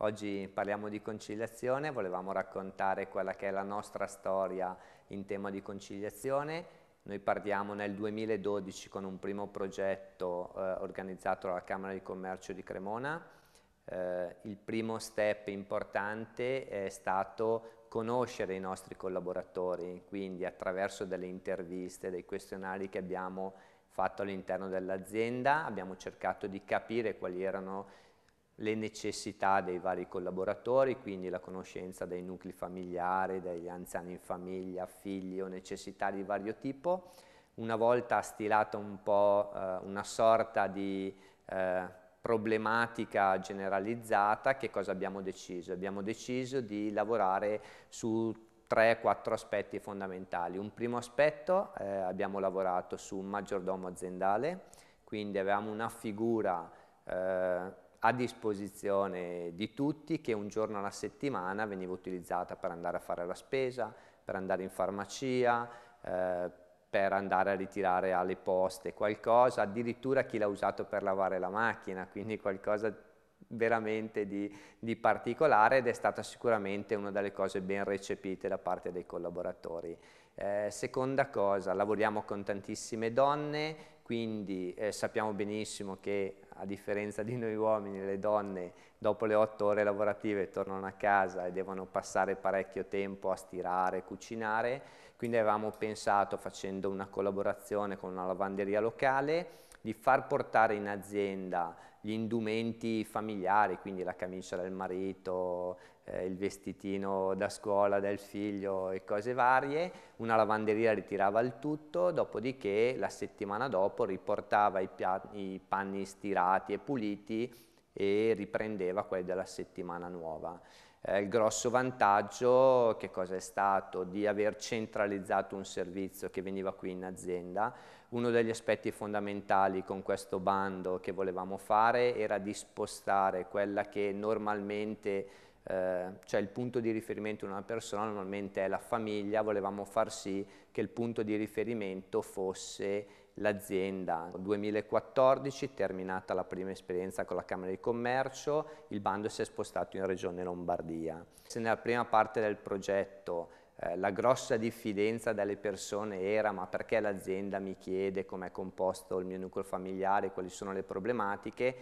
Oggi parliamo di conciliazione, volevamo raccontare quella che è la nostra storia in tema di conciliazione. Noi partiamo nel 2012 con un primo progetto eh, organizzato dalla Camera di Commercio di Cremona. Eh, il primo step importante è stato conoscere i nostri collaboratori, quindi attraverso delle interviste, dei questionari che abbiamo fatto all'interno dell'azienda, abbiamo cercato di capire quali erano i le necessità dei vari collaboratori, quindi la conoscenza dei nuclei familiari, degli anziani in famiglia, figli o necessità di vario tipo. Una volta stilata un po' eh, una sorta di eh, problematica generalizzata, che cosa abbiamo deciso? Abbiamo deciso di lavorare su 3-4 aspetti fondamentali. Un primo aspetto eh, abbiamo lavorato su un maggiordomo aziendale, quindi avevamo una figura eh, a disposizione di tutti che un giorno alla settimana veniva utilizzata per andare a fare la spesa, per andare in farmacia, eh, per andare a ritirare alle poste qualcosa, addirittura chi l'ha usato per lavare la macchina, quindi qualcosa veramente di, di, particolare ed è stata sicuramente una delle cose ben recepite da parte dei collaboratori. Eh, seconda cosa, lavoriamo con tantissime donne, quindi eh, sappiamo benissimo che a differenza di noi uomini, le donne dopo le otto ore lavorative tornano a casa e devono passare parecchio tempo a stirare, cucinare, quindi avevamo pensato, facendo una collaborazione con una lavanderia locale, di far portare in azienda gli indumenti familiari, quindi la camicia del marito, eh, il vestitino da scuola del figlio e cose varie, una lavanderia ritirava il tutto, dopodiché la settimana dopo riportava i, i panni stirati e puliti e riprendeva quelli della settimana nuova. Eh, il grosso vantaggio che cosa è stato? Di aver centralizzato un servizio che veniva qui in azienda. Uno degli aspetti fondamentali con questo bando che volevamo fare era di spostare quella che normalmente eh, cioè il punto di riferimento di una persona normalmente è la famiglia, volevamo far sì che il punto di riferimento fosse l'azienda. Nel 2014, terminata la prima esperienza con la Camera di Commercio, il bando si è spostato in Regione Lombardia. Se nella prima parte del progetto eh, la grossa diffidenza delle persone era ma perché l'azienda mi chiede com'è composto il mio nucleo familiare, quali sono le problematiche,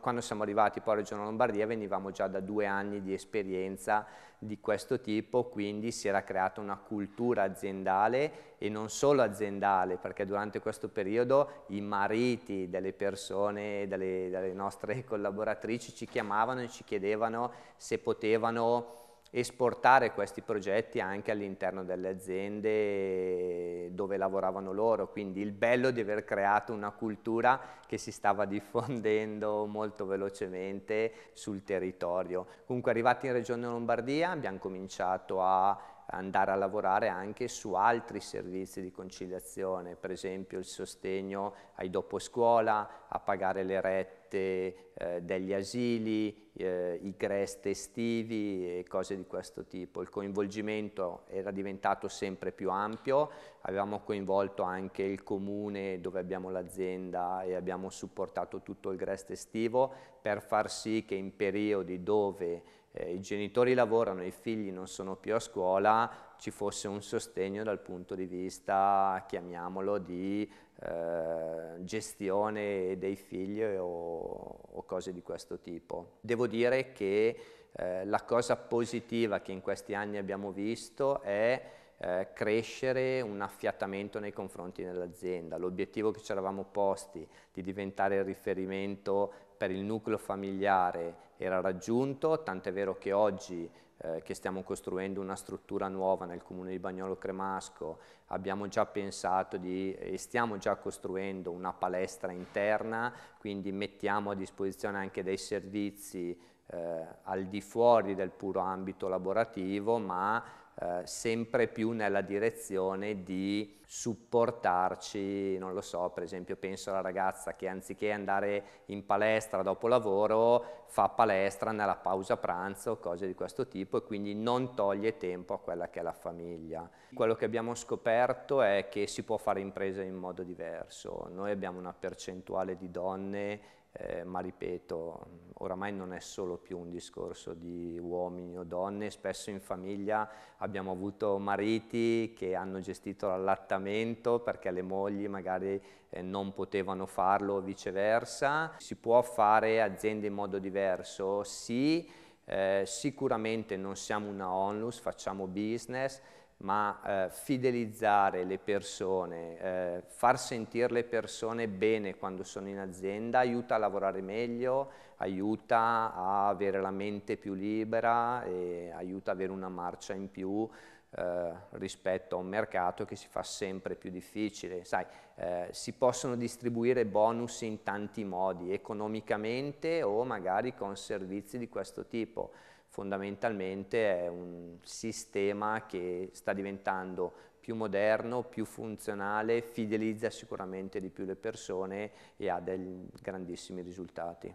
quando siamo arrivati poi a Regione Lombardia venivamo già da due anni di esperienza di questo tipo, quindi si era creata una cultura aziendale e non solo aziendale, perché durante questo periodo i mariti delle persone, delle, delle nostre collaboratrici ci chiamavano e ci chiedevano se potevano esportare questi progetti anche all'interno delle aziende dove lavoravano loro, quindi il bello di aver creato una cultura che si stava diffondendo molto velocemente sul territorio. Comunque arrivati in Regione Lombardia abbiamo cominciato a andare a lavorare anche su altri servizi di conciliazione, per esempio il sostegno ai dopo scuola, a pagare le rette offerte eh, degli asili, eh, i crest estivi e cose di questo tipo. Il coinvolgimento era diventato sempre più ampio, avevamo coinvolto anche il comune dove abbiamo l'azienda e abbiamo supportato tutto il crest estivo per far sì che in periodi dove eh, i genitori lavorano, e i figli non sono più a scuola, ci fosse un sostegno dal punto di vista, chiamiamolo, di eh, gestione dei figli o, o, cose di questo tipo. Devo dire che eh, la cosa positiva che in questi anni abbiamo visto è eh, crescere un affiatamento nei confronti dell'azienda. L'obiettivo che ci eravamo posti di diventare il riferimento per il nucleo familiare era raggiunto, tant'è vero che oggi eh, che stiamo costruendo una struttura nuova nel comune di Bagnolo Cremasco, abbiamo già pensato di, e stiamo già costruendo una palestra interna, quindi mettiamo a disposizione anche dei servizi eh, al di fuori del puro ambito lavorativo, ma eh, sempre più nella direzione di supportarci, non lo so, per esempio penso alla ragazza che anziché andare in palestra dopo lavoro fa palestra nella pausa pranzo, cose di questo tipo e quindi non toglie tempo a quella che è la famiglia. Quello che abbiamo scoperto è che si può fare impresa in modo diverso, noi abbiamo una percentuale di donne eh, ma ripeto, oramai non è solo più un discorso di uomini o donne, spesso in famiglia abbiamo avuto mariti che hanno gestito l'allattamento perché le mogli magari eh, non potevano farlo o viceversa. Si può fare aziende in modo diverso? Sì, eh, sicuramente non siamo una onlus, facciamo business, ma eh, fidelizzare le persone, eh, far sentire le persone bene quando sono in azienda, aiuta a lavorare meglio, aiuta a avere la mente più libera e aiuta ad avere una marcia in più eh, rispetto a un mercato che si fa sempre più difficile. Sai, eh, si possono distribuire bonus in tanti modi, economicamente o magari con servizi di questo tipo fondamentalmente è un sistema che sta diventando più moderno, più funzionale, fidelizza sicuramente di più le persone e ha dei grandissimi risultati.